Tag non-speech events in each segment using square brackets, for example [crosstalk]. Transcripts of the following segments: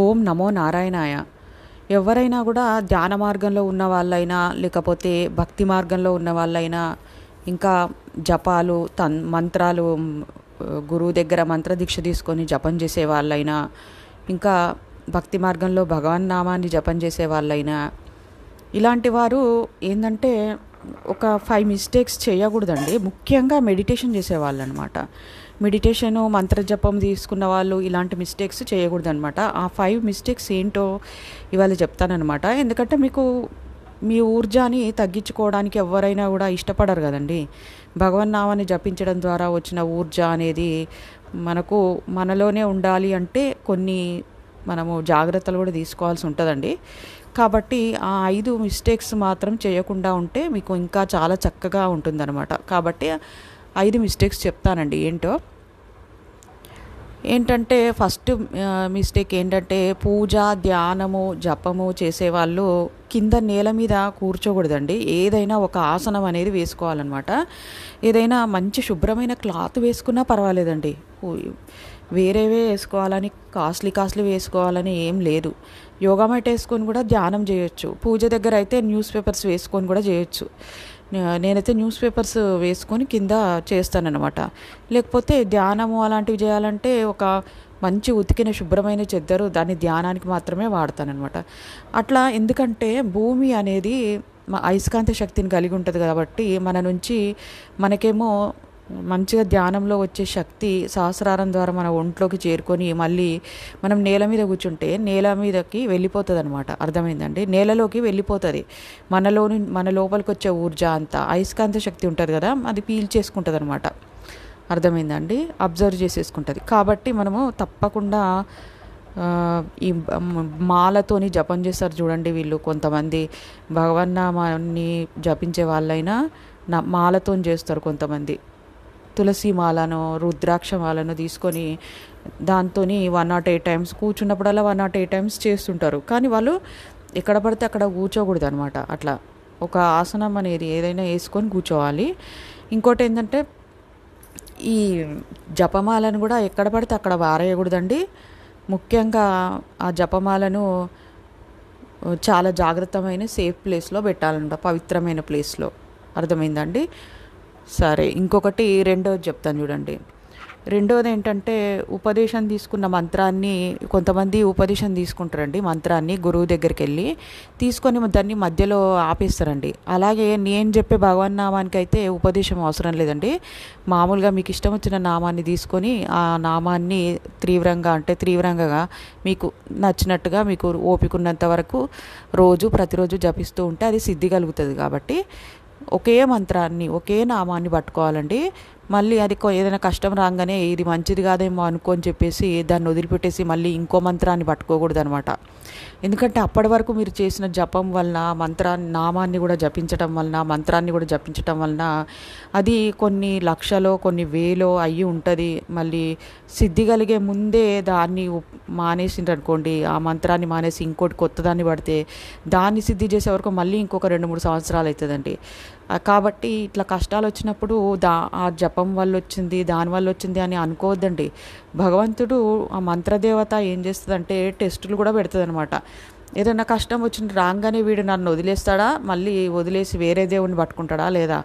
ఓం నమో నారాయణాయ ఎవరైనా కూడా ధ్యాన మార్గంలో ఉన్న వాళ్ళైనా లేకపోతే భక్తి మార్గంలో ఉన్న వాళ్ళైనా ఇంకా జపాలు తన్ మంత్రాలు గురువు దగ్గర మంత్రదీక్ష తీసుకొని జపం చేసే వాళ్ళైనా ఇంకా భక్తి మార్గంలో భగవాన్ నామాన్ని జపం చేసే వాళ్ళైనా ఇలాంటి వారు ఏంటంటే ఒక ఫైవ్ మిస్టేక్స్ చేయకూడదండి ముఖ్యంగా మెడిటేషన్ చేసేవాళ్ళు అనమాట మెడిటేషన్ మంత్రజపం తీసుకున్న వాళ్ళు ఇలాంటి మిస్టేక్స్ చేయకూడదనమాట ఆ ఫైవ్ మిస్టేక్స్ ఏంటో ఇవాళ చెప్తానమాట ఎందుకంటే మీకు మీ ఊర్జాని తగ్గించుకోవడానికి ఎవరైనా కూడా ఇష్టపడరు కదండి భగవన్నామాన్ని జపించడం ద్వారా వచ్చిన ఊర్జ అనేది మనకు మనలోనే ఉండాలి అంటే కొన్ని మనము జాగ్రత్తలు కూడా తీసుకోవాల్సి ఉంటుందండి కాబట్టి ఆ ఐదు మిస్టేక్స్ మాత్రం చేయకుండా ఉంటే మీకు ఇంకా చాలా చక్కగా ఉంటుందన్నమాట కాబట్టి ఐదు మిస్టేక్స్ చెప్తానండి ఏంటో ఏంటంటే ఫస్ట్ మిస్టేక్ ఏంటంటే పూజ ధ్యానము జపము చేసేవాళ్ళు కింద నేల మీద కూర్చోకూడదండి ఏదైనా ఒక ఆసనం అనేది వేసుకోవాలన్నమాట ఏదైనా మంచి శుభ్రమైన క్లాత్ వేసుకున్నా పర్వాలేదండి వేరేవే వేసుకోవాలని కాస్ట్లీ కాస్ట్లీ వేసుకోవాలని ఏం లేదు యోగా మ్యాట్ వేసుకొని కూడా ధ్యానం చేయొచ్చు పూజ దగ్గర అయితే న్యూస్ పేపర్స్ వేసుకొని కూడా చేయొచ్చు నేనైతే న్యూస్ పేపర్స్ వేసుకొని కింద చేస్తానన్నమాట లేకపోతే ధ్యానము అలాంటివి చేయాలంటే ఒక మంచి ఉతికిన శుభ్రమైన చెద్దరు దాన్ని ధ్యానానికి మాత్రమే వాడతానమాట అట్లా ఎందుకంటే భూమి అనేది అయస్కాంత శక్తిని కలిగి ఉంటుంది కాబట్టి మన నుంచి మనకేమో మంచిగా ధ్యానంలో వచ్చే శక్తి సహస్రారం ద్వారా మన ఒంట్లోకి చేరుకొని మళ్ళీ మనం నేల మీద కూర్చుంటే నేల మీదకి వెళ్ళిపోతుంది అనమాట అర్థమైందండి నేలలోకి వెళ్ళిపోతుంది మనలోని మన లోపలికి వచ్చే ఊర్జ అంతా అయస్కాంత శక్తి ఉంటుంది కదా అది పీల్చేసుకుంటుంది అనమాట అర్థమైందండి అబ్జర్వ్ చేసేసుకుంటుంది కాబట్టి మనము తప్పకుండా ఈ మాలతోని జపం చేస్తారు చూడండి వీళ్ళు కొంతమంది భగవన్నామాన్ని జపించే వాళ్ళైనా నా మాలతో చేస్తారు కొంతమంది తులసి మాలను రుద్రాక్ష మాలను తీసుకొని దాంతో వన్ నాట్ ఎయిట్ టైమ్స్ కూర్చున్నప్పుడల్లా వన్ నాట్ ఎయిట్ టైమ్స్ చేస్తుంటారు కానీ వాళ్ళు ఎక్కడ పడితే అక్కడ కూర్చోకూడదు అనమాట అట్లా ఒక ఆసనం అనేది ఏదైనా వేసుకొని కూర్చోవాలి ఇంకోటి ఏంటంటే ఈ జపమాలను కూడా ఎక్కడ పడితే అక్కడ వారేయకూడదండి ముఖ్యంగా ఆ జపమాలను చాలా జాగ్రత్తమైన సేఫ్ ప్లేస్లో పెట్టాలంట పవిత్రమైన ప్లేస్లో అర్థమైందండి సరే ఇంకొకటి రెండోది చెప్తాను చూడండి రెండోది ఏంటంటే ఉపదేశం తీసుకున్న మంత్రాన్ని కొంతమంది ఉపదేశం తీసుకుంటారండి మంత్రాన్ని గురువు దగ్గరికి వెళ్ళి తీసుకొని దాన్ని మధ్యలో ఆపేస్తారండి అలాగే నేను చెప్పే భగవాన్ నామానికి అయితే ఉపదేశం అవసరం లేదండి మామూలుగా మీకు ఇష్టం వచ్చిన నామాన్ని తీసుకొని ఆ నామాన్ని తీవ్రంగా అంటే తీవ్రంగా మీకు నచ్చినట్టుగా మీకు ఓపికన్నంత వరకు రోజు ప్రతిరోజు జపిస్తూ ఉంటే అది సిద్ధి కలుగుతుంది కాబట్టి ఒకే మంత్రాన్ని ఒకే నామాన్ని పట్టుకోవాలండి మళ్ళీ అది ఏదైనా కష్టం రాగానే ఇది మంచిది కాదేమో అనుకొని చెప్పేసి దాన్ని వదిలిపెట్టేసి మళ్ళీ ఇంకో మంత్రాన్ని పట్టుకోకూడదు అనమాట ఎందుకంటే అప్పటి వరకు మీరు చేసిన జపం వలన మంత్రాన్ని నామాన్ని కూడా జపించటం వలన మంత్రాన్ని కూడా జపించటం వలన అది కొన్ని లక్షలో కొన్ని వేలో అయ్యి ఉంటుంది మళ్ళీ సిద్ధి కలిగే ముందే దాన్ని అనుకోండి ఆ మంత్రాన్ని మానేసి ఇంకోటి కొత్త దాన్ని పడితే దాన్ని సిద్ధి చేసే వరకు మళ్ళీ ఇంకొక రెండు మూడు సంవత్సరాలు అవుతుందండి కాబట్టి ఇట్లా కష్టాలు వచ్చినప్పుడు దా ఆ జపం శాపం వల్ల వచ్చింది దానివల్ల వచ్చింది అని అనుకోవద్దండి భగవంతుడు ఆ మంత్రదేవత ఏం చేస్తుందంటే టెస్టులు కూడా పెడుతుంది అనమాట ఏదైనా కష్టం వచ్చిన రాగానే వీడు నన్ను వదిలేస్తాడా మళ్ళీ వదిలేసి వేరే దేవుని పట్టుకుంటాడా లేదా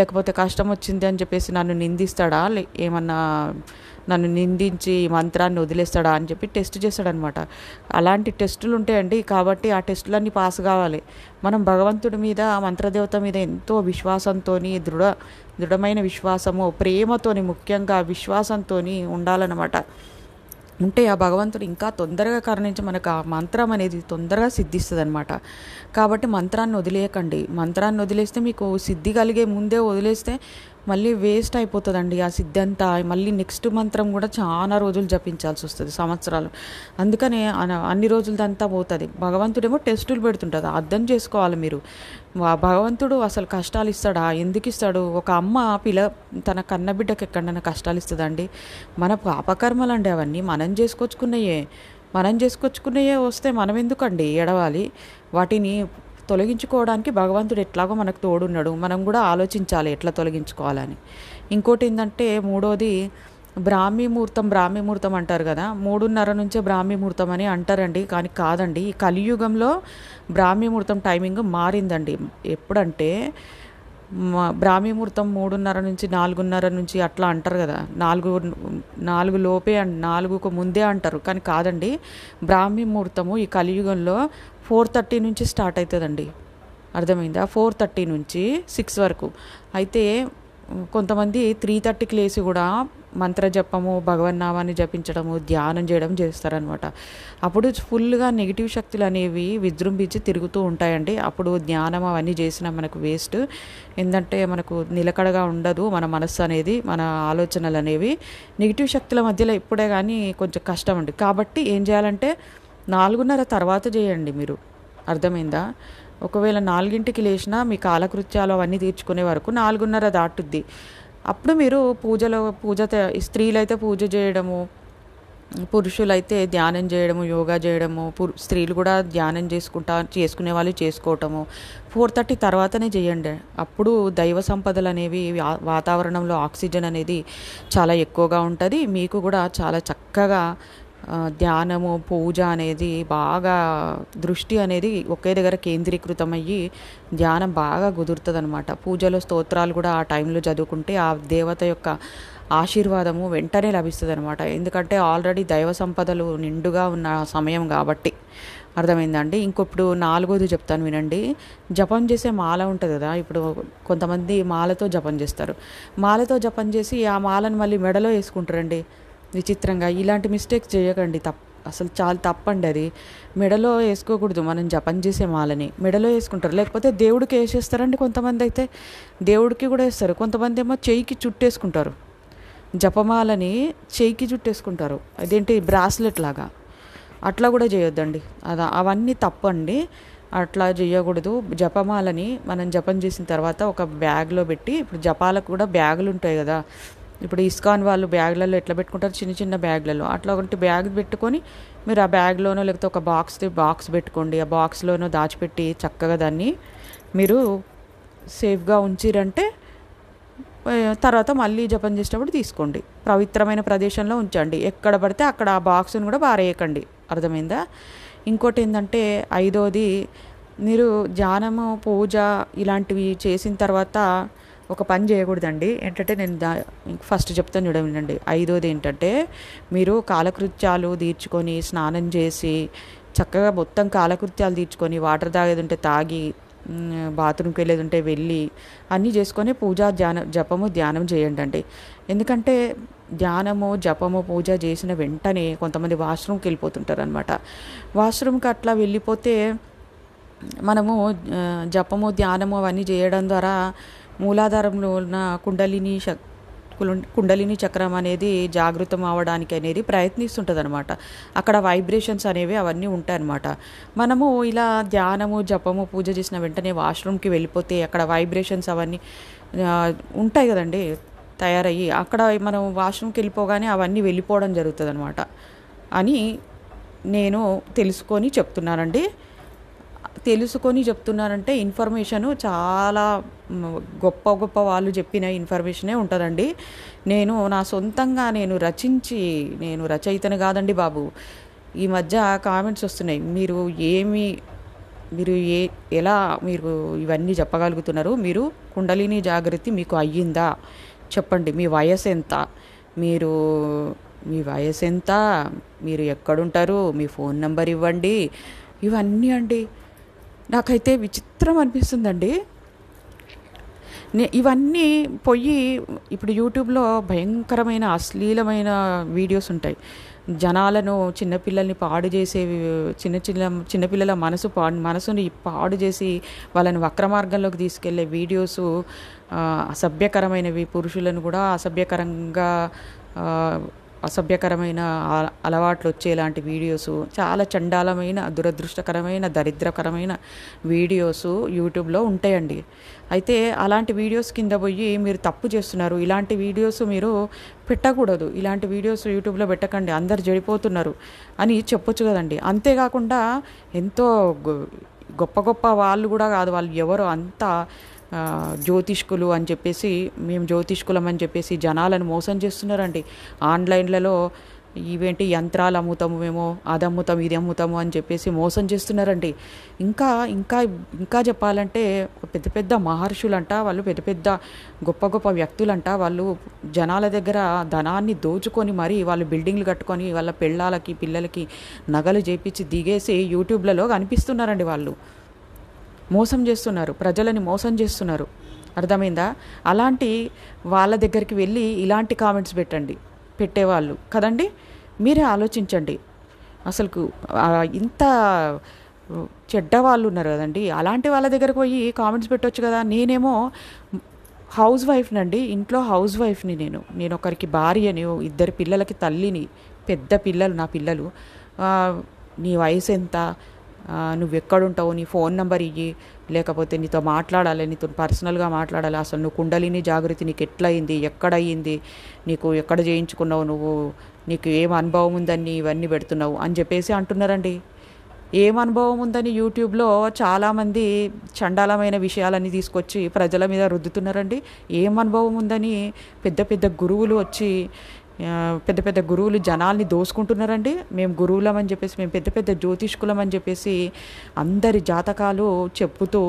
లేకపోతే కష్టం వచ్చింది అని చెప్పేసి నన్ను నిందిస్తాడా ఏమన్నా నన్ను నిందించి ఈ మంత్రాన్ని వదిలేస్తాడా అని చెప్పి టెస్ట్ చేస్తాడనమాట అలాంటి టెస్టులు ఉంటాయండి కాబట్టి ఆ టెస్టులన్నీ పాస్ కావాలి మనం భగవంతుడి మీద ఆ మంత్రదేవత మీద ఎంతో విశ్వాసంతో దృఢ దృఢమైన విశ్వాసము ప్రేమతోని ముఖ్యంగా విశ్వాసంతో ఉండాలన్నమాట ఉంటే ఆ భగవంతుడు ఇంకా తొందరగా కరణించి మనకు ఆ మంత్రం అనేది తొందరగా సిద్ధిస్తుంది అనమాట కాబట్టి మంత్రాన్ని వదిలేయకండి మంత్రాన్ని వదిలేస్తే మీకు సిద్ధి కలిగే ముందే వదిలేస్తే మళ్ళీ వేస్ట్ అయిపోతుందండి ఆ సిద్ధంతా మళ్ళీ నెక్స్ట్ మంత్రం కూడా చాలా రోజులు జపించాల్సి వస్తుంది సంవత్సరాలు అందుకనే అన్ని రోజులదంతా పోతుంది భగవంతుడేమో టెస్టులు పెడుతుంటుంది అర్థం చేసుకోవాలి మీరు భగవంతుడు అసలు కష్టాలు ఇస్తాడా ఎందుకు ఇస్తాడు ఒక అమ్మ పిల్ల తన కన్నబిడ్డకు ఎక్కడైనా కష్టాలు ఇస్తుందండి మన పాపకర్మలు అండి అవన్నీ మనం చేసుకొచ్చుకున్నాయే మనం చేసుకొచ్చుకున్నయే వస్తే మనం ఎందుకండి ఎడవాలి వాటిని తొలగించుకోవడానికి భగవంతుడు ఎట్లాగో మనకు తోడున్నాడు మనం కూడా ఆలోచించాలి ఎట్లా తొలగించుకోవాలని ఇంకోటి ఏంటంటే మూడోది బ్రాహ్మీ ముహూర్తం బ్రాహ్మీ ముహూర్తం అంటారు కదా మూడున్నర నుంచే బ్రాహ్మీ ముహూర్తం అని అంటారండి కానీ కాదండి ఈ కలియుగంలో బ్రాహ్మీ ముహూర్తం టైమింగ్ మారిందండి ఎప్పుడంటే బ్రాహ్మీ ముహూర్తం మూడున్నర నుంచి నాలుగున్నర నుంచి అట్లా అంటారు కదా నాలుగు నాలుగు లోపే నాలుగుకు ముందే అంటారు కానీ కాదండి బ్రాహ్మీ ముహూర్తము ఈ కలియుగంలో ఫోర్ థర్టీ నుంచి స్టార్ట్ అవుతుందండి అర్థమైందా ఫోర్ థర్టీ నుంచి సిక్స్ వరకు అయితే కొంతమంది త్రీ థర్టీకి లేచి కూడా మంత్ర భగవన్ భగవన్నామాన్ని జపించడము ధ్యానం చేయడం చేస్తారనమాట అప్పుడు ఫుల్గా నెగిటివ్ శక్తులు అనేవి విజృంభించి తిరుగుతూ ఉంటాయండి అప్పుడు ధ్యానం అవన్నీ చేసిన మనకు వేస్ట్ ఏంటంటే మనకు నిలకడగా ఉండదు మన మనస్సు అనేది మన ఆలోచనలు అనేవి నెగిటివ్ శక్తుల మధ్యలో ఇప్పుడే కానీ కొంచెం కష్టం అండి కాబట్టి ఏం చేయాలంటే నాలుగున్నర తర్వాత చేయండి మీరు అర్థమైందా ఒకవేళ నాలుగింటికి లేచినా మీ కాలకృత్యాలు అవన్నీ తీర్చుకునే వరకు నాలుగున్నర దాటుద్ది అప్పుడు మీరు పూజలో పూజ స్త్రీలైతే పూజ చేయడము పురుషులైతే ధ్యానం చేయడము యోగా చేయడము స్త్రీలు కూడా ధ్యానం చేసుకుంటా చేసుకునే వాళ్ళు చేసుకోవటము ఫోర్ థర్టీ తర్వాతనే చేయండి అప్పుడు దైవ సంపదలు అనేవి వాతావరణంలో ఆక్సిజన్ అనేది చాలా ఎక్కువగా ఉంటుంది మీకు కూడా చాలా చక్కగా ధ్యానము పూజ అనేది బాగా దృష్టి అనేది ఒకే దగ్గర కేంద్రీకృతమయ్యి ధ్యానం బాగా కుదురుతుంది అనమాట పూజలో స్తోత్రాలు కూడా ఆ టైంలో చదువుకుంటే ఆ దేవత యొక్క ఆశీర్వాదము వెంటనే లభిస్తుంది అనమాట ఎందుకంటే ఆల్రెడీ దైవ సంపదలు నిండుగా ఉన్న సమయం కాబట్టి అర్థమైందండి ఇంకొప్పుడు నాలుగోది చెప్తాను వినండి జపం చేసే మాల ఉంటుంది కదా ఇప్పుడు కొంతమంది మాలతో జపం చేస్తారు మాలతో జపం చేసి ఆ మాలను మళ్ళీ మెడలో వేసుకుంటారండి విచిత్రంగా ఇలాంటి మిస్టేక్స్ చేయకండి తప్ప అసలు చాలా తప్పండి అది మెడలో వేసుకోకూడదు మనం జపం చేసే మాలని మెడలో వేసుకుంటారు లేకపోతే దేవుడికి వేసేస్తారండి కొంతమంది అయితే దేవుడికి కూడా వేస్తారు కొంతమంది ఏమో చెయ్యికి చుట్టేసుకుంటారు జపమాలని చెయ్యికి చుట్టేసుకుంటారు అదేంటి బ్రాస్లెట్ లాగా అట్లా కూడా చేయొద్దండి అది అవన్నీ తప్పండి అట్లా చేయకూడదు జపమాలని మనం జపం చేసిన తర్వాత ఒక బ్యాగ్లో పెట్టి ఇప్పుడు జపాలకు కూడా బ్యాగులు ఉంటాయి కదా ఇప్పుడు ఇస్కాన్ వాళ్ళు బ్యాగ్లలో ఎట్లా పెట్టుకుంటారు చిన్న చిన్న బ్యాగ్లలో అట్లా ఒకటి బ్యాగ్ పెట్టుకొని మీరు ఆ బ్యాగ్లోనో లేకపోతే ఒక బాక్స్ బాక్స్ పెట్టుకోండి ఆ బాక్స్లోనో దాచిపెట్టి చక్కగా దాన్ని మీరు సేఫ్గా ఉంచిరంటే తర్వాత మళ్ళీ జపం చేసేటప్పుడు తీసుకోండి పవిత్రమైన ప్రదేశంలో ఉంచండి ఎక్కడ పడితే అక్కడ ఆ బాక్స్ని కూడా పారేయకండి అర్థమైందా ఇంకోటి ఏంటంటే ఐదోది మీరు ధ్యానము పూజ ఇలాంటివి చేసిన తర్వాత ఒక పని చేయకూడదండి ఏంటంటే నేను దా ఫస్ట్ చెప్తాను చూడండి ఐదోది ఏంటంటే మీరు కాలకృత్యాలు తీర్చుకొని స్నానం చేసి చక్కగా మొత్తం కాలకృత్యాలు తీర్చుకొని వాటర్ తాగేది ఉంటే తాగి బాత్రూమ్కి వెళ్ళేది ఉంటే వెళ్ళి అన్నీ చేసుకొని పూజా ధ్యానం జపము ధ్యానం చేయండి అండి ఎందుకంటే ధ్యానము జపము పూజ చేసిన వెంటనే కొంతమంది వాష్రూమ్కి వెళ్ళిపోతుంటారు అనమాట వాష్రూమ్కి అట్లా వెళ్ళిపోతే మనము జపము ధ్యానము అవన్నీ చేయడం ద్వారా మూలాధారంలో ఉన్న కుండలిని కుండలిని చక్రం అనేది జాగృతం అవడానికి అనేది ప్రయత్నిస్తుంటుంది అనమాట అక్కడ వైబ్రేషన్స్ అనేవి అవన్నీ ఉంటాయన్నమాట మనము ఇలా ధ్యానము జపము పూజ చేసిన వెంటనే వాష్రూమ్కి వెళ్ళిపోతే అక్కడ వైబ్రేషన్స్ అవన్నీ ఉంటాయి కదండి తయారయ్యి అక్కడ మనం వాష్రూమ్కి వెళ్ళిపోగానే అవన్నీ వెళ్ళిపోవడం జరుగుతుంది అనమాట అని నేను తెలుసుకొని చెప్తున్నానండి తెలుసుకొని చెప్తున్నారంటే ఇన్ఫర్మేషన్ చాలా గొప్ప గొప్ప వాళ్ళు చెప్పిన ఇన్ఫర్మేషనే ఉంటుందండి నేను నా సొంతంగా నేను రచించి నేను రచయితను కాదండి బాబు ఈ మధ్య కామెంట్స్ వస్తున్నాయి మీరు ఏమి మీరు ఏ ఎలా మీరు ఇవన్నీ చెప్పగలుగుతున్నారు మీరు కుండలిని జాగృతి మీకు అయ్యిందా చెప్పండి మీ వయసు ఎంత మీరు మీ వయసు ఎంత మీరు ఎక్కడుంటారు మీ ఫోన్ నెంబర్ ఇవ్వండి ఇవన్నీ అండి నాకైతే విచిత్రం అనిపిస్తుందండి ఇవన్నీ పోయి ఇప్పుడు యూట్యూబ్లో భయంకరమైన అశ్లీలమైన వీడియోస్ ఉంటాయి జనాలను చిన్నపిల్లల్ని పాడు చేసే చిన్న చిన్న చిన్నపిల్లల మనసు పా మనసుని పాడు చేసి వాళ్ళని వక్ర మార్గంలోకి తీసుకెళ్లే వీడియోస్ అసభ్యకరమైనవి పురుషులను కూడా అసభ్యకరంగా అసభ్యకరమైన అలవాట్లు వచ్చేలాంటి వీడియోస్ చాలా చండాలమైన దురదృష్టకరమైన దరిద్రకరమైన వీడియోస్ యూట్యూబ్లో ఉంటాయండి అయితే అలాంటి వీడియోస్ కింద పోయి మీరు తప్పు చేస్తున్నారు ఇలాంటి వీడియోస్ మీరు పెట్టకూడదు ఇలాంటి వీడియోస్ యూట్యూబ్లో పెట్టకండి అందరు జడిపోతున్నారు అని చెప్పొచ్చు కదండి అంతేకాకుండా ఎంతో గొప్ప గొప్ప వాళ్ళు కూడా కాదు వాళ్ళు ఎవరు అంతా జ్యోతిష్కులు అని చెప్పేసి మేము జ్యోతిష్కులం అని చెప్పేసి జనాలను మోసం చేస్తున్నారండి ఆన్లైన్లలో ఇవేంటి యంత్రాలు అమ్ముతాము మేము అది అమ్ముతాము ఇది అమ్ముతాము అని చెప్పేసి మోసం చేస్తున్నారండి ఇంకా ఇంకా ఇంకా చెప్పాలంటే పెద్ద పెద్ద మహర్షులంట వాళ్ళు పెద్ద పెద్ద గొప్ప గొప్ప వ్యక్తులంట వాళ్ళు జనాల దగ్గర ధనాన్ని దోచుకొని మరీ వాళ్ళు బిల్డింగ్లు కట్టుకొని వాళ్ళ పెళ్ళాలకి పిల్లలకి నగలు చేపించి దిగేసి యూట్యూబ్లలో కనిపిస్తున్నారండి వాళ్ళు మోసం చేస్తున్నారు ప్రజలని మోసం చేస్తున్నారు అర్థమైందా అలాంటి వాళ్ళ దగ్గరికి వెళ్ళి ఇలాంటి కామెంట్స్ పెట్టండి పెట్టేవాళ్ళు కదండి మీరే ఆలోచించండి అసలు ఇంత చెడ్డ వాళ్ళు ఉన్నారు కదండి అలాంటి వాళ్ళ దగ్గరకు పోయి కామెంట్స్ పెట్టవచ్చు కదా నేనేమో హౌస్ వైఫ్నండి ఇంట్లో హౌస్ వైఫ్ని నేను నేను ఒకరికి భార్యని ఇద్దరు పిల్లలకి తల్లిని పెద్ద పిల్లలు నా పిల్లలు నీ వయసు ఎంత నువ్వు ఎక్కడుంటావు నీ ఫోన్ నెంబర్ ఇయ్యి లేకపోతే నీతో మాట్లాడాలి నీతో పర్సనల్గా మాట్లాడాలి అసలు నువ్వు కుండలిని జాగృతి నీకు ఎట్లయింది ఎక్కడయ్యింది నీకు ఎక్కడ చేయించుకున్నావు నువ్వు నీకు ఏం అనుభవం ఉందని ఇవన్నీ పెడుతున్నావు అని చెప్పేసి అంటున్నారండి ఏం అనుభవం ఉందని యూట్యూబ్లో చాలామంది చండాలమైన విషయాలన్నీ తీసుకొచ్చి ప్రజల మీద రుద్దుతున్నారండి ఏం అనుభవం ఉందని పెద్ద పెద్ద గురువులు వచ్చి పెద్ద పెద్ద గురువులు జనాల్ని దోసుకుంటున్నారండి మేము గురువులం అని చెప్పేసి మేము పెద్ద పెద్ద జ్యోతిష్కులం అని చెప్పేసి అందరి జాతకాలు చెప్పుతూ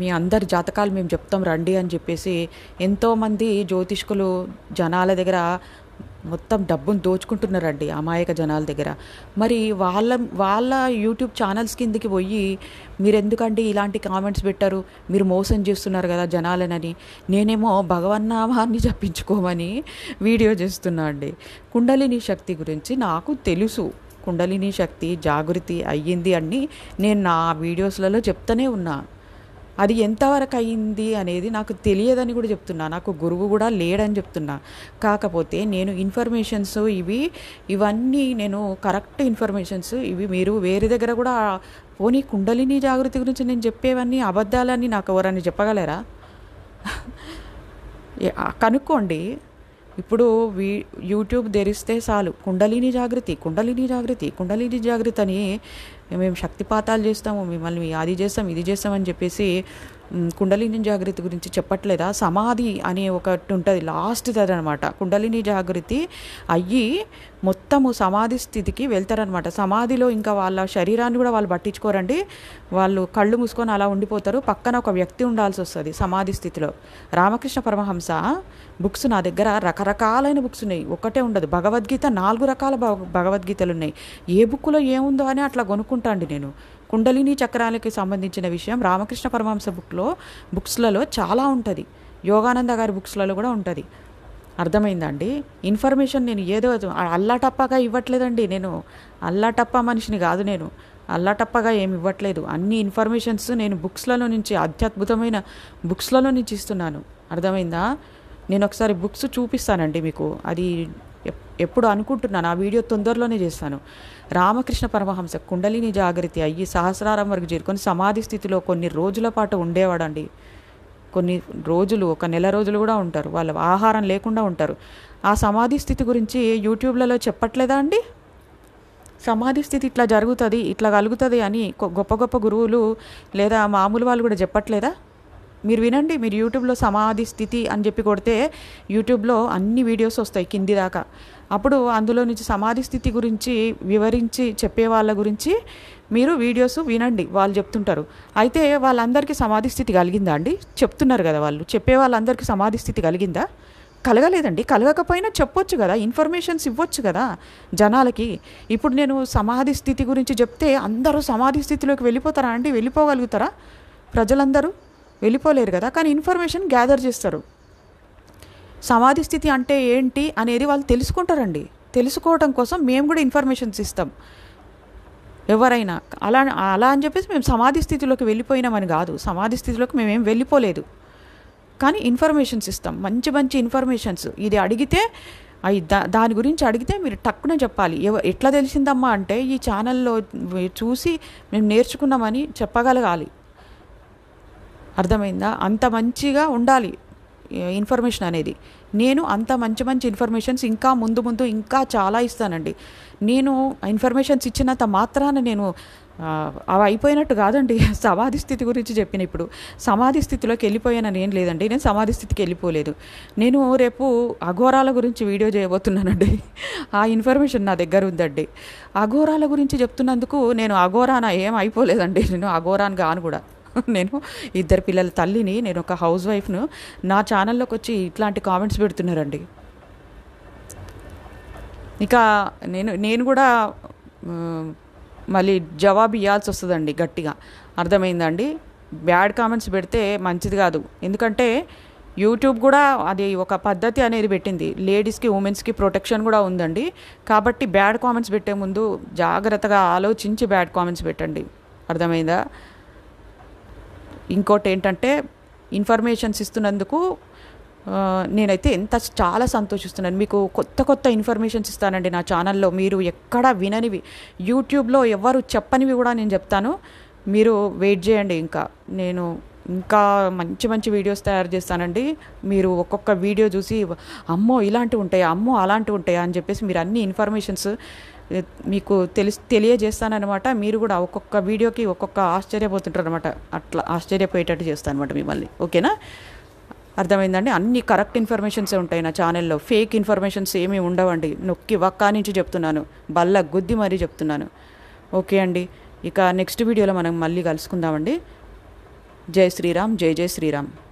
మీ అందరి జాతకాలు మేము చెప్తాం రండి అని చెప్పేసి ఎంతోమంది జ్యోతిష్కులు జనాల దగ్గర మొత్తం డబ్బును దోచుకుంటున్నారండి అమాయక జనాల దగ్గర మరి వాళ్ళ వాళ్ళ యూట్యూబ్ ఛానల్స్ కిందికి పోయి మీరు ఎందుకండి ఇలాంటి కామెంట్స్ పెట్టారు మీరు మోసం చేస్తున్నారు కదా జనాలనని నేనేమో నామాన్ని జపించుకోమని వీడియో చేస్తున్నా అండి కుండలిని శక్తి గురించి నాకు తెలుసు కుండలిని శక్తి జాగృతి అయ్యింది అని నేను నా వీడియోస్లలో చెప్తూనే ఉన్నా అది ఎంతవరకు అయింది అనేది నాకు తెలియదని కూడా చెప్తున్నా నాకు గురువు కూడా లేడని చెప్తున్నా కాకపోతే నేను ఇన్ఫర్మేషన్స్ ఇవి ఇవన్నీ నేను కరెక్ట్ ఇన్ఫర్మేషన్స్ ఇవి మీరు వేరే దగ్గర కూడా పోనీ కుండలిని జాగృతి గురించి నేను చెప్పేవన్నీ అబద్ధాలని నాకు ఎవరని చెప్పగలరా కనుక్కోండి ఇప్పుడు వీ యూట్యూబ్ తెరిస్తే చాలు కుండలిని జాగృతి కుండలిని జాగృతి కుండలిని జాగృతి అని మేము శక్తిపాతాలు చేస్తాము మిమ్మల్ని అది చేస్తాం ఇది చేస్తామని చెప్పేసి కుండలిని జాగృతి గురించి చెప్పట్లేదా సమాధి అనే ఒకటి ఉంటుంది లాస్ట్ అనమాట కుండలిని జాగృతి అయ్యి మొత్తము సమాధి స్థితికి వెళ్తారనమాట సమాధిలో ఇంకా వాళ్ళ శరీరాన్ని కూడా వాళ్ళు పట్టించుకోరండి వాళ్ళు కళ్ళు మూసుకొని అలా ఉండిపోతారు పక్కన ఒక వ్యక్తి ఉండాల్సి వస్తుంది సమాధి స్థితిలో రామకృష్ణ పరమహంస బుక్స్ నా దగ్గర రకరకాలైన బుక్స్ ఉన్నాయి ఒకటే ఉండదు భగవద్గీత నాలుగు రకాల భగవద్గీతలు ఉన్నాయి ఏ బుక్లో ఏముందో అని అట్లా అండి నేను కుండలిని చక్రాలకి సంబంధించిన విషయం రామకృష్ణ పరమహంస బుక్లో బుక్స్లలో చాలా ఉంటుంది యోగానంద గారి బుక్స్లలో కూడా ఉంటుంది అర్థమైందండి ఇన్ఫర్మేషన్ నేను ఏదో అల్లాటప్పగా ఇవ్వట్లేదండి నేను అల్లాటప్ప మనిషిని కాదు నేను అల్లాటప్పగా ఏమి ఇవ్వట్లేదు అన్ని ఇన్ఫర్మేషన్స్ నేను బుక్స్లలో నుంచి అత్యద్భుతమైన బుక్స్లలో నుంచి ఇస్తున్నాను అర్థమైందా నేను ఒకసారి బుక్స్ చూపిస్తానండి మీకు అది ఎప్పుడు అనుకుంటున్నాను ఆ వీడియో తొందరలోనే చేస్తాను రామకృష్ణ పరమహంస కుండలిని జాగృతి అయ్యి సహస్రారం వరకు చేరుకొని సమాధి స్థితిలో కొన్ని రోజుల పాటు ఉండేవాడండి కొన్ని రోజులు ఒక నెల రోజులు కూడా ఉంటారు వాళ్ళు ఆహారం లేకుండా ఉంటారు ఆ సమాధి స్థితి గురించి యూట్యూబ్లలో చెప్పట్లేదా అండి సమాధి స్థితి ఇట్లా జరుగుతుంది ఇట్లా కలుగుతుంది అని గొప్ప గొప్ప గురువులు లేదా మామూలు వాళ్ళు కూడా చెప్పట్లేదా మీరు వినండి మీరు యూట్యూబ్లో సమాధి స్థితి అని చెప్పి కొడితే యూట్యూబ్లో అన్ని వీడియోస్ వస్తాయి కింది దాకా అప్పుడు అందులో నుంచి సమాధి స్థితి గురించి వివరించి చెప్పే వాళ్ళ గురించి మీరు వీడియోస్ వినండి వాళ్ళు చెప్తుంటారు అయితే వాళ్ళందరికీ సమాధి స్థితి కలిగిందా అండి చెప్తున్నారు కదా వాళ్ళు చెప్పే వాళ్ళందరికీ సమాధి స్థితి కలిగిందా కలగలేదండి కలగకపోయినా చెప్పొచ్చు కదా ఇన్ఫర్మేషన్స్ ఇవ్వచ్చు కదా జనాలకి ఇప్పుడు నేను సమాధి స్థితి గురించి చెప్తే అందరూ సమాధి స్థితిలోకి వెళ్ళిపోతారా అండి వెళ్ళిపోగలుగుతారా ప్రజలందరూ వెళ్ళిపోలేరు కదా కానీ ఇన్ఫర్మేషన్ గ్యాదర్ చేస్తారు సమాధి స్థితి అంటే ఏంటి అనేది వాళ్ళు తెలుసుకుంటారండి తెలుసుకోవడం కోసం మేము కూడా ఇన్ఫర్మేషన్స్ ఇస్తాం ఎవరైనా అలా అలా అని చెప్పేసి మేము సమాధి స్థితిలోకి వెళ్ళిపోయినామని కాదు సమాధి స్థితిలోకి మేమేం వెళ్ళిపోలేదు కానీ ఇన్ఫర్మేషన్స్ ఇస్తాం మంచి మంచి ఇన్ఫర్మేషన్స్ ఇది అడిగితే అవి దా దాని గురించి అడిగితే మీరు టక్కున చెప్పాలి ఎవ ఎట్లా తెలిసిందమ్మా అంటే ఈ ఛానల్లో చూసి మేము నేర్చుకున్నామని చెప్పగలగాలి అర్థమైందా అంత మంచిగా ఉండాలి ఇన్ఫర్మేషన్ అనేది నేను అంత మంచి మంచి ఇన్ఫర్మేషన్స్ ఇంకా ముందు ముందు ఇంకా చాలా ఇస్తానండి నేను ఇన్ఫర్మేషన్స్ ఇచ్చినంత మాత్రాన నేను అవి అయిపోయినట్టు కాదండి [laughs] సమాధి స్థితి గురించి చెప్పిన ఇప్పుడు సమాధి స్థితిలోకి వెళ్ళిపోయానని ఏం లేదండి నేను సమాధి స్థితికి వెళ్ళిపోలేదు నేను రేపు అఘోరాల గురించి వీడియో చేయబోతున్నానండి [laughs] ఆ ఇన్ఫర్మేషన్ నా దగ్గర ఉందండి అఘోరాల గురించి చెప్తున్నందుకు నేను అఘోరాన ఏం అయిపోలేదండి నేను అఘోరాన్ కాను కూడా [laughs] నేను ఇద్దరు పిల్లల తల్లిని నేను ఒక హౌస్ వైఫ్ను నా ఛానల్లోకి వచ్చి ఇట్లాంటి కామెంట్స్ పెడుతున్నారండి ఇక నేను నేను కూడా మళ్ళీ జవాబు ఇవ్వాల్సి వస్తుందండి గట్టిగా అర్థమైందండి బ్యాడ్ కామెంట్స్ పెడితే మంచిది కాదు ఎందుకంటే యూట్యూబ్ కూడా అది ఒక పద్ధతి అనేది పెట్టింది లేడీస్కి ఉమెన్స్కి ప్రొటెక్షన్ కూడా ఉందండి కాబట్టి బ్యాడ్ కామెంట్స్ పెట్టే ముందు జాగ్రత్తగా ఆలోచించి బ్యాడ్ కామెంట్స్ పెట్టండి అర్థమైందా ఇంకోటి ఏంటంటే ఇన్ఫర్మేషన్స్ ఇస్తున్నందుకు నేనైతే ఎంత చాలా సంతోషిస్తున్నాను మీకు కొత్త కొత్త ఇన్ఫర్మేషన్స్ ఇస్తానండి నా ఛానల్లో మీరు ఎక్కడ విననివి యూట్యూబ్లో ఎవరు చెప్పనివి కూడా నేను చెప్తాను మీరు వెయిట్ చేయండి ఇంకా నేను ఇంకా మంచి మంచి వీడియోస్ తయారు చేస్తానండి మీరు ఒక్కొక్క వీడియో చూసి అమ్మో ఇలాంటివి ఉంటాయా అమ్మో అలాంటివి ఉంటాయా అని చెప్పేసి మీరు అన్ని ఇన్ఫర్మేషన్స్ మీకు తెలిసి తెలియజేస్తానమాట మీరు కూడా ఒక్కొక్క వీడియోకి ఒక్కొక్క ఆశ్చర్యపోతుంటారు అనమాట అట్లా ఆశ్చర్యపోయేటట్టు చేస్తాను అనమాట మిమ్మల్ని ఓకేనా అర్థమైందండి అన్ని కరెక్ట్ ఇన్ఫర్మేషన్సే ఉంటాయి నా ఛానల్లో ఫేక్ ఇన్ఫర్మేషన్స్ ఏమీ ఉండవండి నొక్కి వక్కా నుంచి చెప్తున్నాను బల్ల గుద్ది మరీ చెప్తున్నాను ఓకే అండి ఇక నెక్స్ట్ వీడియోలో మనం మళ్ళీ కలుసుకుందామండి जय श्री राम जय जय श्री राम